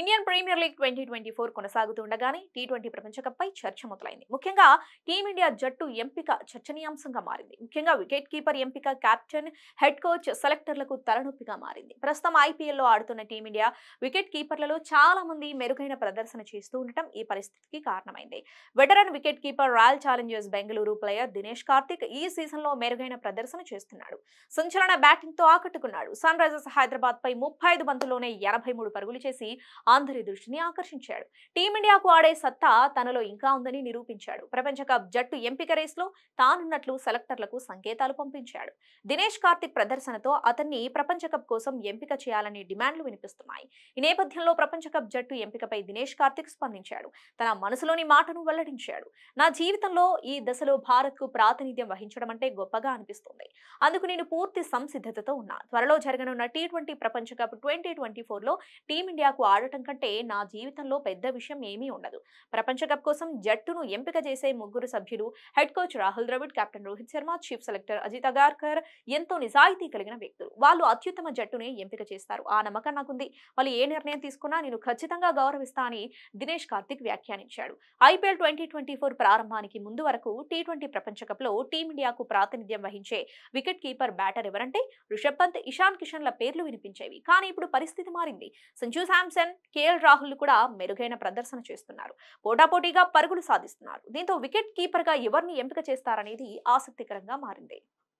Indian Premier League twenty twenty four కొనసాగుతుండగానే T twenty ప్రపంచకప్పై చర్చ మొదలైంది ముఖ్యంగా టీమిండియా జట్టు ఎంపిక చర్చనీయాంశంగా మారింది ముఖ్యంగా వికెట్ కీపర్ ఎంపిక కెప్టెన్ హెడ్ కోచ్ సెలెక్టర్లకు తలనొప్పిగా మారింది ప్రస్తుతం ఐపీఎల్లో ఆడుతున్న టీమిండియా వికెట్ కీపర్లలో చాలా మంది మెరుగైన ప్రదర్శన చేస్తూ ఉండటం ఈ పరిస్థితికి కారణమైంది veteran wicket keeper Royal Challengers Bengaluru player Dinesh Karthik ఈ సీజన్లో మెరుగైన ప్రదర్శన చేస్తున్నాడు సంచలన బ్యాటింగ్తో ఆకట్టుకున్నాడు సన్ రైజర్స్ హైదరాబాద్ పై ముప్పై ఐదు బంతుల్లోనే ఎనభై మూడు పరుగులు చేసి అందరి దృష్టిని ఆకర్షించాడు టీమిండియాకు ఆడే సత్తా తనలో ఇంకా ఉందని నిరూపించాడు ప్రపంచ కప్ జట్టు ఎంపిక లో తానున్నట్లు సెలెక్టర్లకు సంకేతాలు పంపించాడు దినేష్ కార్తిక్ ప్రదర్శనతో అతన్ని ప్రపంచ కప్ కోసం ఎంపిక చేయాలని డిమాండ్లు వినిపిస్తున్నాయి ఈ నేపథ్యంలో ప్రపంచ కప్ జట్టు ఎంపికపై దినేష్ కార్తిక్ స్పందించాడు తన మనసులోని మాటను వెల్లడించాడు నా జీవితంలో ఈ దశలో కు ప్రాతినిధ్యం వహించడం అంటే గొప్పగా అనిపిస్తుంది అందుకు నేను పూర్తి సంసిద్ధతతో ఉన్నా త్వరలో జరగనున్న టీ ట్వంటీ ప్రపంచ కప్ ట్వంటీ ట్వంటీ ఫోర్లో టీమిండియాకు ఆడటం చేయటం కంటే నా జీవితంలో పెద్ద విషయం ఏమీ ఉండదు ప్రపంచ కప్ కోసం జట్టును ఎంపిక చేసే ముగ్గురు సభ్యులు head coach Rahul Dravid captain Rohit Sharma chief selector Ajit Agarkar ఎంతో నిజాయితీ కలిగిన వ్యక్తులు వాళ్ళు అత్యుత్తమ జట్టుని ఎంపిక చేస్తారు ఆ నమ్మకం నాకుంది వాళ్ళు ఏ నిర్ణయం తీసుకున్నా నేను ఖచ్చితంగా గౌరవిస్తా అని దినేష్ కార్తిక్ వ్యాఖ్యానించాడు ఐపీఎల్ ట్వంటీ ట్వంటీ ఫోర్ ప్రారంభానికి ముందు వరకు టీ ట్వంటీ ప్రపంచ లో టీమిండియాకు ప్రాతినిధ్యం వహించే వికెట్ కీపర్ బ్యాటర్ ఎవరంటే రిషబ్ పంత్ ఇషాన్ కిషన్ల పేర్లు వినిపించేవి కానీ ఇప్పుడు పరిస్థితి మారింది సంజు శాంసన్ కేఎల్ రాహుల్ కూడా మెరుగైన ప్రదర్శన చేస్తున్నారు పోటాపోటీగా పరుగులు సాధిస్తున్నారు దీంతో వికెట్ కీపర్గా ఎవరిని ఎంపిక చేస్తారనేది ఆసక్తికరంగా మారింది